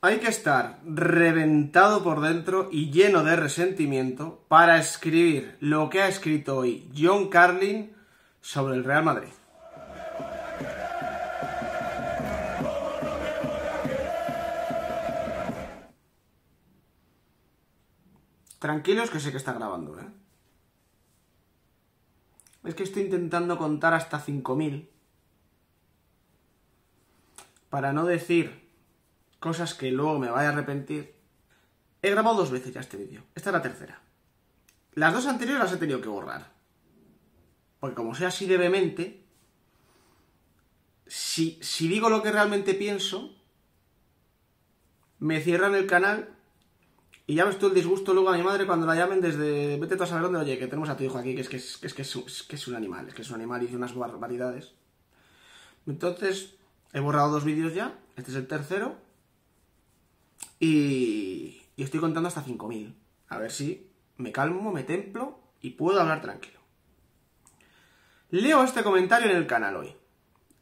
Hay que estar reventado por dentro y lleno de resentimiento para escribir lo que ha escrito hoy John Carlin sobre el Real Madrid. Tranquilos que sé que está grabando, ¿eh? Es que estoy intentando contar hasta 5.000. Para no decir cosas que luego me vaya a arrepentir. He grabado dos veces ya este vídeo. Esta es la tercera. Las dos anteriores las he tenido que borrar. Porque como sea así de si, digo lo que realmente pienso, me cierran el canal y ya ves tú el disgusto luego a mi madre cuando la llamen desde. Vete tú a saber dónde, oye, que tenemos a tu hijo aquí, que es que es, un, animal, es que es un animal y hizo unas barbaridades. Entonces, he borrado dos vídeos ya, este es el tercero. Y, estoy contando hasta 5.000. A ver si me calmo, me templo y puedo hablar tranquilo. Leo este comentario en el canal hoy.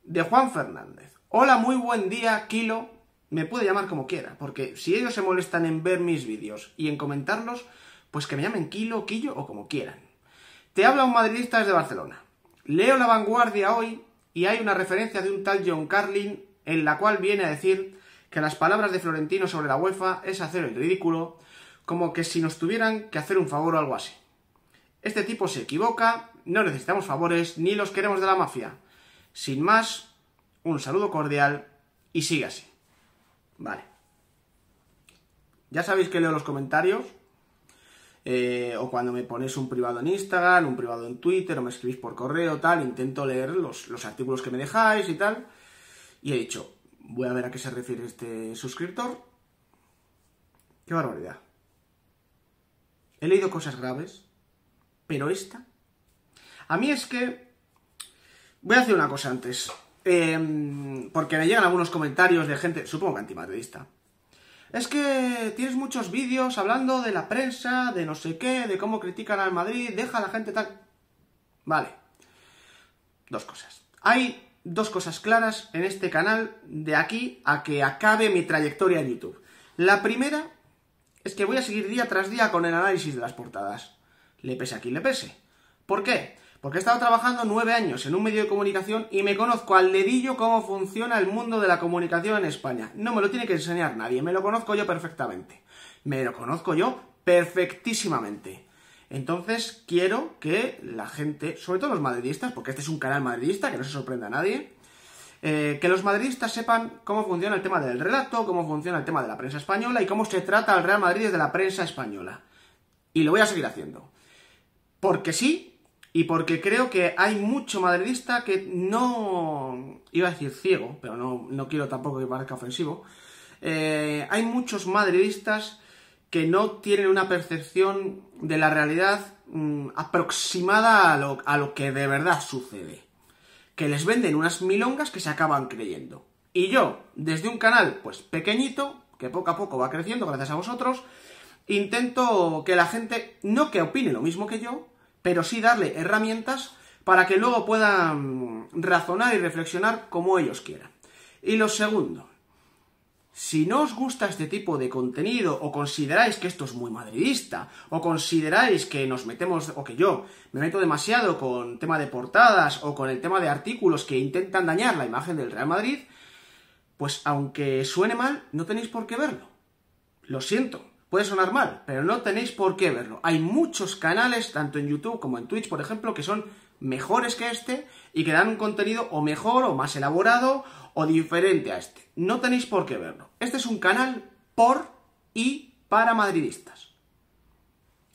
De Juan Fernández. Hola, muy buen día, Kilo. Me puede llamar como quiera, porque si ellos se molestan en ver mis vídeos y en comentarlos, pues que me llamen Kilo, Quillo o como quieran. Te habla un madridista desde Barcelona. Leo La Vanguardia hoy y hay una referencia de un tal John Carlin en la cual viene a decir que las palabras de Florentino sobre la UEFA es hacer el ridículo, como que si nos tuvieran que hacer un favor o algo así. Este tipo se equivoca, no necesitamos favores ni los queremos de la mafia. Sin más, un saludo cordial y sigue así. Vale. Ya sabéis que leo los comentarios. Eh, o cuando me ponéis un privado en Instagram, un privado en Twitter, o me escribís por correo, tal, intento leer los, los artículos que me dejáis y tal. Y he dicho, Voy a ver a qué se refiere este suscriptor. ¡Qué barbaridad! He leído cosas graves, pero esta... A mí es que... Voy a hacer una cosa antes. Em, porque me llegan algunos comentarios de gente, supongo que antimadridista. Es que tienes muchos vídeos hablando de la prensa, de no sé qué, de cómo critican al Madrid, deja a la gente tal... Vale. Dos cosas. Hay dos cosas claras en este canal de aquí a que acabe mi trayectoria en YouTube. La primera es que voy a seguir día tras día con el análisis de las portadas. Le pese a quien le pese. ¿Por qué? Porque he estado trabajando nueve años en un medio de comunicación y me conozco al dedillo cómo funciona el mundo de la comunicación en España. No me lo tiene que enseñar nadie, me lo conozco yo perfectamente. Me lo conozco yo perfectísimamente. Entonces quiero que la gente, sobre todo los madridistas, porque este es un canal madridista, que no se sorprenda a nadie, eh, que los madridistas sepan cómo funciona el tema del relato, cómo funciona el tema de la prensa española y cómo se trata al Real Madrid desde la prensa española. Y lo voy a seguir haciendo. Porque sí, y porque creo que hay mucho madridista que no... iba a decir ciego, pero no, quiero tampoco que parezca ofensivo. Eh, hay muchos madridistas que no tienen una percepción de la realidad mm, aproximada a lo, a lo que de verdad sucede. Que les venden unas milongas que se acaban creyendo. Y yo, desde un canal pues pequeñito, que poco a poco va creciendo gracias a vosotros, intento que la gente, no que opine lo mismo que yo, pero sí darle herramientas para que luego puedan razonar y reflexionar como ellos quieran. Y lo segundo, si no os gusta este tipo de contenido o consideráis que esto es muy madridista o consideráis que nos metemos o que yo me meto demasiado con tema de portadas o con el tema de artículos que intentan dañar la imagen del Real Madrid, pues aunque suene mal, no tenéis por qué verlo. Lo siento, puede sonar mal, pero no tenéis por qué verlo. Hay muchos canales, tanto en YouTube como en Twitch, por ejemplo, que son mejores que este y que dan un contenido o mejor o más elaborado o diferente a este. No tenéis por qué verlo. Este es un canal por y para madridistas.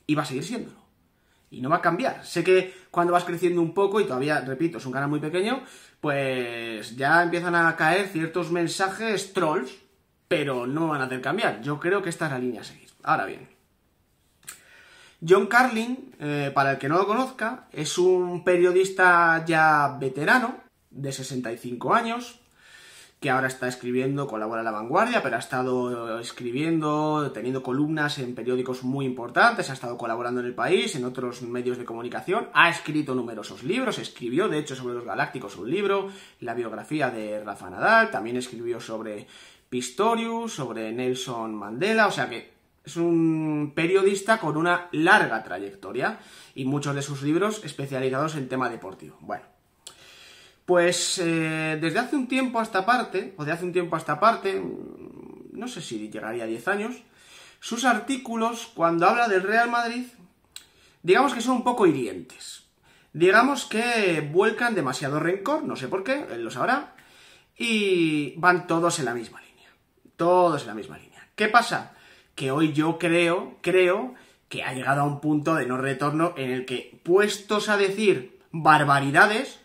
Y va a seguir siéndolo. Y no va a cambiar. Sé que cuando vas creciendo un poco, y todavía, repito, es un canal muy pequeño, pues ya empiezan a caer ciertos mensajes trolls, pero no van a hacer cambiar. Yo creo que esta es la línea a seguir. Ahora bien, John Carlin, eh, para el que no lo conozca, es un periodista ya veterano, de 65 años, que ahora está escribiendo, colabora en La Vanguardia, pero ha estado eh, escribiendo, teniendo columnas en periódicos muy importantes, ha estado colaborando en El País, en otros medios de comunicación, ha escrito numerosos libros, escribió de hecho sobre los Galácticos un libro, la biografía de Rafa Nadal, también escribió sobre Pistorius, sobre Nelson Mandela, o sea que es un periodista con una larga trayectoria y muchos de sus libros especializados en tema deportivo. Bueno, pues eh, desde hace un tiempo hasta parte, o de hace un tiempo hasta parte, mm, no sé si llegaría a 10 años, sus artículos, cuando habla del Real Madrid, digamos que son un poco hirientes. Digamos que vuelcan demasiado rencor, no sé por qué, él lo sabrá, y van todos en la misma línea. Todos en la misma línea. ¿Qué pasa? que hoy yo creo, creo que ha llegado a un punto de no retorno en el que, puestos a decir barbaridades,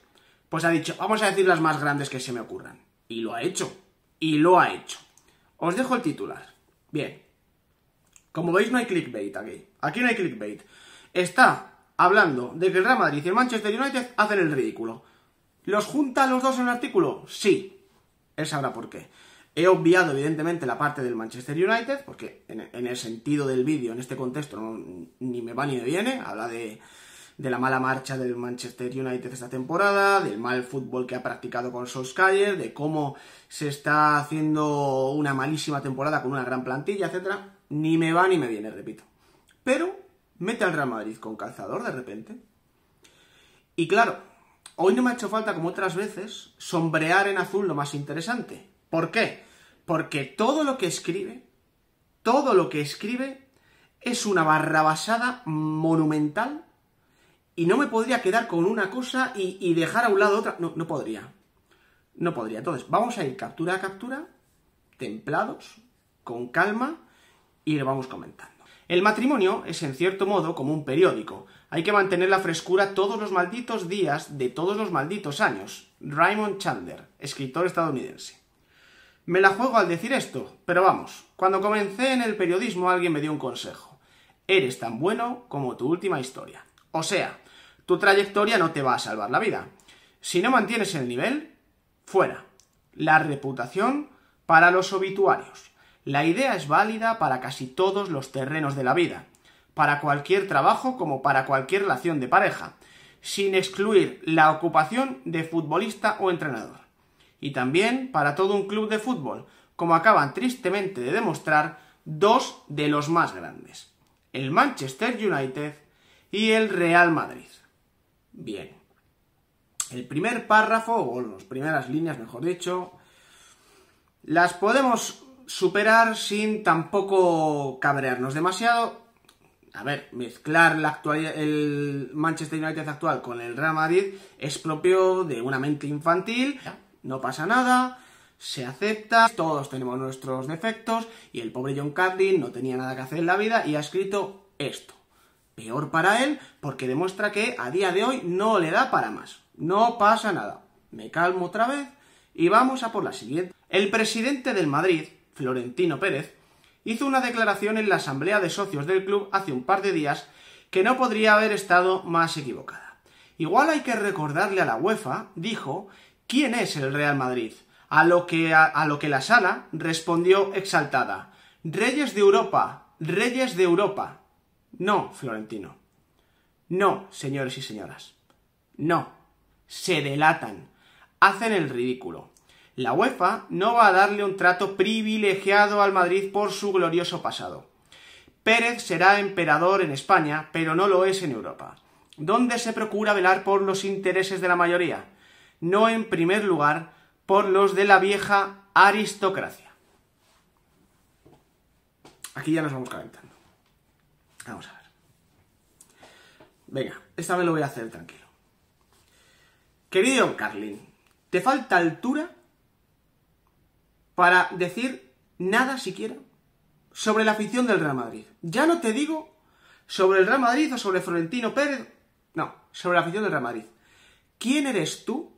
pues ha dicho, vamos a decir las más grandes que se me ocurran. Y lo ha hecho. Y lo ha hecho. Os dejo el titular. Bien. Como veis, no hay clickbait aquí. Aquí no hay clickbait. Está hablando de que el Real Madrid y el Manchester United hacen el ridículo. ¿Los junta los dos en un artículo? Sí. Él sabrá por qué. He obviado, evidentemente, la parte del Manchester United, porque en, el sentido del vídeo, en este contexto, ni me va ni me viene. Habla de, la mala marcha del Manchester United esta temporada, del mal fútbol que ha practicado con Solskjaer, de cómo se está haciendo una malísima temporada con una gran plantilla, etcétera. Ni me va ni me viene, repito. Pero mete al Real Madrid con calzador de repente. Y claro, hoy no me ha hecho falta, como otras veces, sombrear en azul lo más interesante ¿Por qué? Porque todo lo que escribe, todo lo que escribe es una barrabasada monumental y no me podría quedar con una cosa y, dejar a un lado otra. No, no podría. No podría. Entonces, vamos a ir captura a captura, templados, con calma y lo vamos comentando. El matrimonio es en cierto modo como un periódico. Hay que mantener la frescura todos los malditos días de todos los malditos años. Raymond Chandler, escritor estadounidense. Me la juego al decir esto, pero vamos, cuando comencé en el periodismo alguien me dio un consejo. Eres tan bueno como tu última historia. O sea, tu trayectoria no te va a salvar la vida. Si no mantienes el nivel, fuera. La reputación para los obituarios. La idea es válida para casi todos los terrenos de la vida, para cualquier trabajo como para cualquier relación de pareja, sin excluir la ocupación de futbolista o entrenador y también para todo un club de fútbol, como acaban tristemente de demostrar dos de los más grandes, el Manchester United y el Real Madrid. Bien. El primer párrafo, o las primeras líneas, mejor dicho, las podemos superar sin tampoco cabrearnos demasiado. A ver, mezclar la el Manchester United actual con el Real Madrid es propio de una mente infantil no pasa nada, se acepta, todos tenemos nuestros defectos y el pobre John Carlin no tenía nada que hacer en la vida y ha escrito esto. Peor para él porque demuestra que a día de hoy no le da para más. No pasa nada. Me calmo otra vez y vamos a por la siguiente. El presidente del Madrid, Florentino Pérez, hizo una declaración en la asamblea de socios del club hace un par de días que no podría haber estado más equivocada. Igual hay que recordarle a la UEFA, dijo, ¿Quién es el Real Madrid? A lo que, a, lo que la sala respondió exaltada. Reyes de Europa, reyes de Europa. No, Florentino. No, señores y señoras. No. Se delatan. Hacen el ridículo. La UEFA no va a darle un trato privilegiado al Madrid por su glorioso pasado. Pérez será emperador en España, pero no lo es en Europa, ¿Dónde se procura velar por los intereses de la mayoría no en primer lugar por los de la vieja aristocracia. Aquí ya nos vamos calentando. Vamos a ver. Venga, esta vez lo voy a hacer tranquilo. Querido Carlin, ¿te falta altura para decir nada siquiera sobre la afición del Real Madrid? Ya no te digo sobre el Real Madrid o sobre Florentino Pérez. No, sobre la afición del Real Madrid. ¿Quién eres tú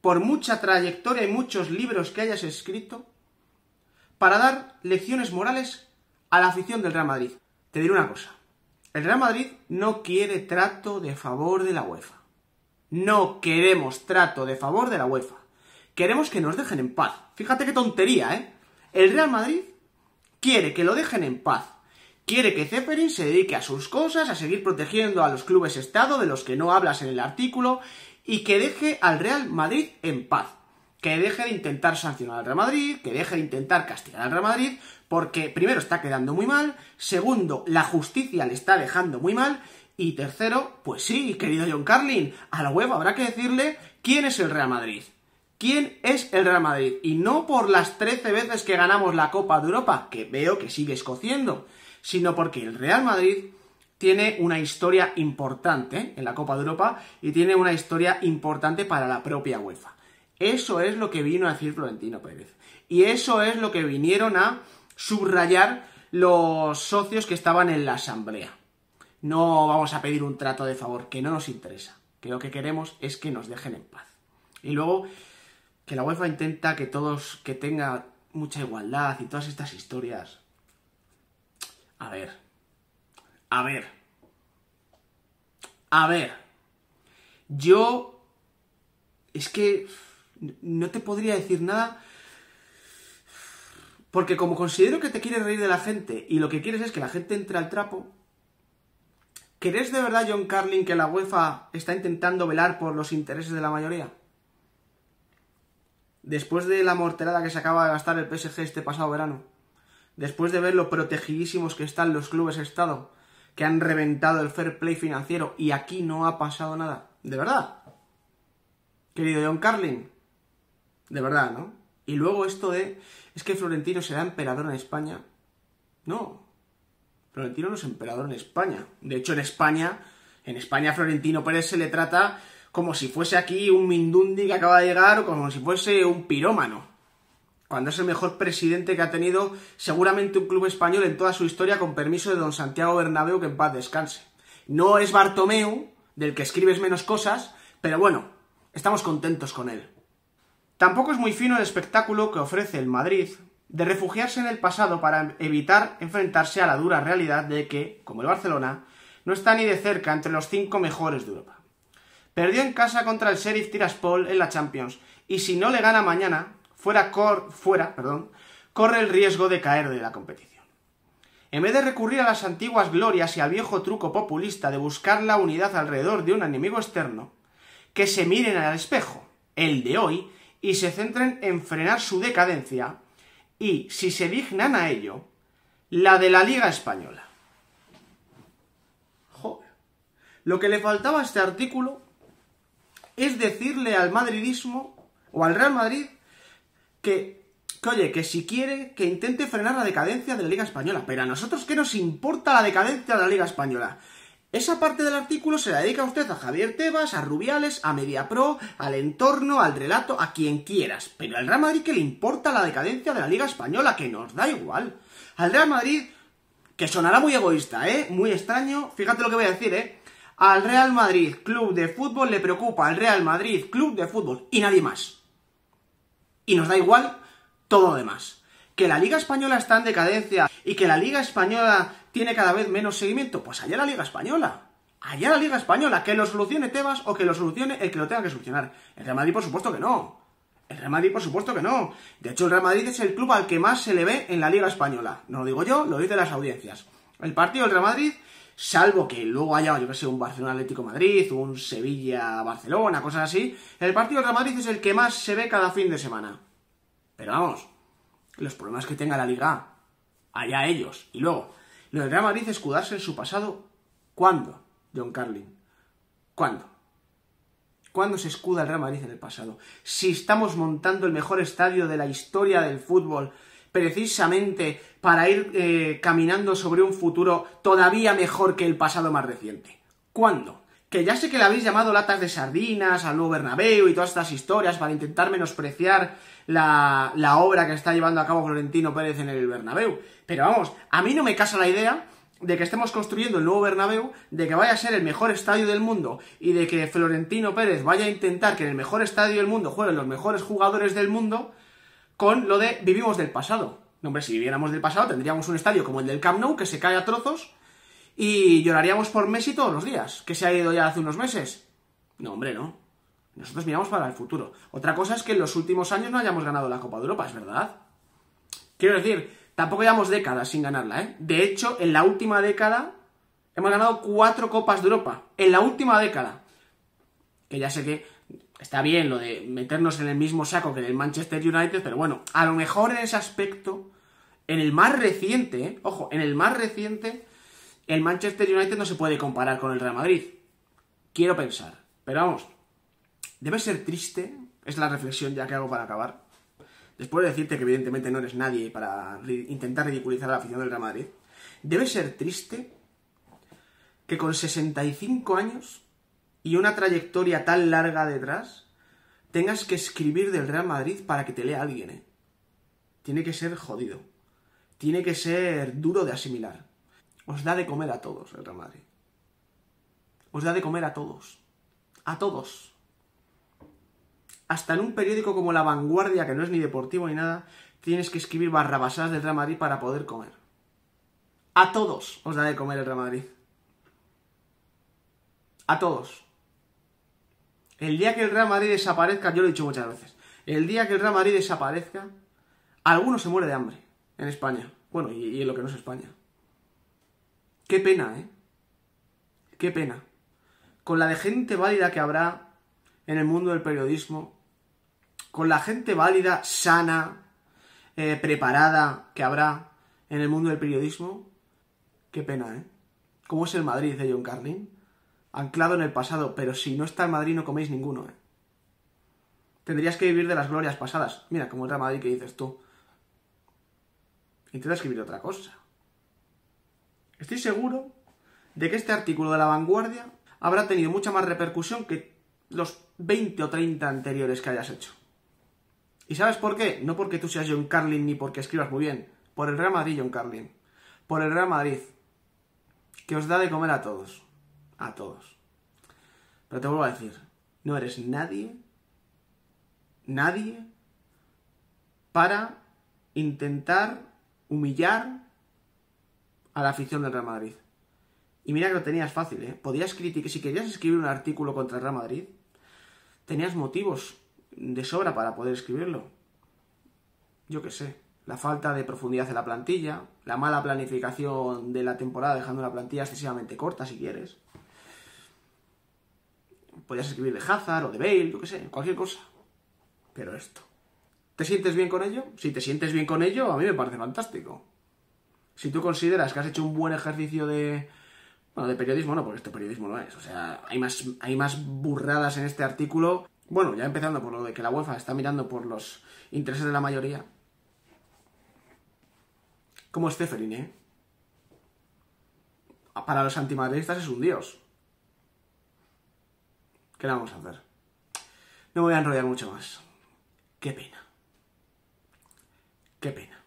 por mucha trayectoria y muchos libros que hayas escrito, para dar lecciones morales a la afición del Real Madrid. Te diré una cosa. El Real Madrid no quiere trato de favor de la UEFA. No queremos trato de favor de la UEFA. Queremos que nos dejen en paz. Fíjate qué tontería, ¿eh? El Real Madrid quiere que lo dejen en paz. Quiere que Zeppelin se dedique a sus cosas, a seguir protegiendo a los clubes Estado de los que no hablas en el artículo, y que deje al Real Madrid en paz. Que deje de intentar sancionar al Real Madrid, que deje de intentar castigar al Real Madrid, porque primero está quedando muy mal, segundo, la justicia le está dejando muy mal, y tercero, pues sí, querido John Carlin, a la web habrá que decirle quién es el Real Madrid. ¿Quién es el Real Madrid? Y no por las 13 veces que ganamos la Copa de Europa, que veo que sigue escociendo, sino porque el Real Madrid tiene una historia importante en la Copa de Europa y tiene una historia importante para la propia UEFA. Eso es lo que vino a decir Florentino Pérez. Y eso es lo que vinieron a subrayar los socios que estaban en la asamblea. No vamos a pedir un trato de favor, que no nos interesa, que lo que queremos es que nos dejen en paz. Y luego, que la UEFA intenta que todos, que tenga mucha igualdad y todas estas historias. A ver, a ver. A ver. Yo... Es que... No te podría decir nada. Porque como considero que te quieres reír de la gente y lo que quieres es que la gente entre al trapo, ¿crees de verdad, John Carlin, que la UEFA está intentando velar por los intereses de la mayoría? Después de la morterada que se acaba de gastar el PSG este pasado verano, después de ver lo protegidísimos que están los clubes Estado, que han reventado el fair play financiero y aquí no ha pasado nada. De verdad. Querido John Carlin. De verdad, ¿no? Y luego esto de, es que Florentino será emperador en España. No. Florentino no es emperador en España. De hecho, en España, en España Florentino Pérez se le trata como si fuese aquí un mindundi que acaba de llegar o como si fuese un pirómano cuando es el mejor presidente que ha tenido seguramente un club español en toda su historia, con permiso de don Santiago Bernabéu, que en paz descanse. No es Bartomeu, del que escribes menos cosas, pero bueno, estamos contentos con él. Tampoco es muy fino el espectáculo que ofrece el Madrid de refugiarse en el pasado para evitar enfrentarse a la dura realidad de que, como el Barcelona, no está ni de cerca entre los cinco mejores de Europa. Perdió en casa contra el Sheriff Tiraspol en la Champions, y si no le gana mañana, fuera, cor, fuera perdón, corre el riesgo de caer de la competición. En vez de recurrir a las antiguas glorias y al viejo truco populista de buscar la unidad alrededor de un enemigo externo, que se miren al espejo, el de hoy, y se centren en frenar su decadencia y, si se dignan a ello, la de la Liga Española. Joder. Lo que le faltaba a este artículo es decirle al madridismo o al Real Madrid que, oye, que si quiere, que intente frenar la decadencia de la Liga Española. Pero a nosotros, ¿qué nos importa la decadencia de la Liga Española? Esa parte del artículo se la dedica usted a Javier Tebas, a Rubiales, a MediaPro, al entorno, al relato, a quien quieras. Pero al Real Madrid que le importa la decadencia de la Liga Española, que nos da igual. Al Real Madrid, que sonará muy egoísta, ¿eh? Muy extraño. Fíjate lo que voy a decir, ¿eh? Al Real Madrid Club de Fútbol le preocupa al Real Madrid Club de Fútbol y nadie más y nos da igual todo lo demás. Que la Liga Española está en decadencia y que la Liga Española tiene cada vez menos seguimiento, pues allá la Liga Española. Allá la Liga Española, que lo solucione Tebas o que lo solucione el que lo tenga que solucionar. El Real Madrid, por supuesto que no. El Real Madrid, por supuesto que no. De hecho, el Real Madrid es el club al que más se le ve en la Liga Española. No lo digo yo, lo dicen las audiencias. El partido del Real Madrid salvo que luego haya, yo que sé, un Barcelona-Atlético-Madrid, un Sevilla-Barcelona, cosas así, el partido de Madrid es el que más se ve cada fin de semana. Pero vamos, los problemas que tenga la Liga, allá ellos. Y luego, lo del Real Madrid escudarse en su pasado, ¿cuándo, John Carlin? ¿Cuándo? ¿Cuándo se escuda el Real Madrid en el pasado? Si estamos montando el mejor estadio de la historia del fútbol, precisamente para ir eh, caminando sobre un futuro todavía mejor que el pasado más reciente. ¿Cuándo? Que ya sé que le habéis llamado latas de sardinas al nuevo Bernabéu y todas estas historias para intentar menospreciar la, la obra que está llevando a cabo Florentino Pérez en el Bernabéu. Pero vamos, a mí no me casa la idea de que estemos construyendo el nuevo Bernabéu, de que vaya a ser el mejor estadio del mundo y de que Florentino Pérez vaya a intentar que en el mejor estadio del mundo jueguen los mejores jugadores del mundo con lo de vivimos del pasado. No, hombre, si viviéramos del pasado tendríamos un estadio como el del Camp Nou que se cae a trozos y lloraríamos por Messi todos los días, que se ha ido ya hace unos meses. No, hombre, no. Nosotros miramos para el futuro. Otra cosa es que en los últimos años no hayamos ganado la Copa de Europa, es verdad. Quiero decir, tampoco llevamos décadas sin ganarla, ¿eh? De hecho, en la última década hemos ganado cuatro Copas de Europa. En la última década. Que ya sé que está bien lo de meternos en el mismo saco que el Manchester United, pero bueno, a lo mejor en ese aspecto, en el más reciente, ¿eh? ojo, en el más reciente, el Manchester United no se puede comparar con el Real Madrid. Quiero pensar, pero vamos, debe ser triste, es la reflexión ya que hago para acabar. Después de decirte que evidentemente no eres nadie para intentar ridiculizar la afición del Real Madrid, debe ser triste que con 65 años y una trayectoria tan larga detrás, tengas que escribir del Real Madrid para que te lea alguien, ¿eh? Tiene que ser jodido. Tiene que ser duro de asimilar. Os da de comer a todos el Real Madrid. Os da de comer a todos. A todos. Hasta en un periódico como La Vanguardia, que no es ni deportivo ni nada, tienes que escribir barrabasadas del Real Madrid para poder comer. A todos os da de comer el Real Madrid. A todos. El día que el Real Madrid desaparezca, yo lo he dicho muchas veces, el día que el Real Madrid desaparezca, alguno se muere de hambre en España. Bueno, y, en lo que no es España. Qué pena, ¿eh? Qué pena. Con la de gente válida que habrá en el mundo del periodismo, con la gente válida, sana, eh, preparada que habrá en el mundo del periodismo, qué pena, ¿eh? ¿Cómo es el Madrid de John Carlin? anclado en el pasado, pero si no está en Madrid no coméis ninguno, ¿eh? Tendrías que vivir de las glorias pasadas. Mira, como el Real Madrid que dices tú. Intenta escribir otra cosa. Estoy seguro de que este artículo de La Vanguardia habrá tenido mucha más repercusión que los 20 o 30 anteriores que hayas hecho. ¿Y sabes por qué? No porque tú seas John Carlin ni porque escribas muy bien. Por el Real Madrid, John Carlin. Por el Real Madrid. Que os da de comer a todos a todos. Pero te vuelvo a decir, no eres nadie, nadie, para intentar humillar a la afición del Real Madrid. Y mira que lo tenías fácil, ¿eh? Podías criticar, si querías escribir un artículo contra el Real Madrid, tenías motivos de sobra para poder escribirlo. Yo qué sé, la falta de profundidad de la plantilla, la mala planificación de la temporada dejando la plantilla excesivamente corta si quieres. Podías escribir de Hazard o de Bale, yo qué sé, cualquier cosa. Pero esto. ¿Te sientes bien con ello? Si te sientes bien con ello, a mí me parece fantástico. Si tú consideras que has hecho un buen ejercicio de. Bueno, de periodismo no, porque este periodismo no es. O sea, hay más, hay más burradas en este artículo. Bueno, ya empezando por lo de que la UEFA está mirando por los intereses de la mayoría. Como Stephanie, ¿eh? Para los antimadridistas es un dios. ¿Qué le vamos a hacer? No me voy a enrollar mucho más. Qué pena. Qué pena.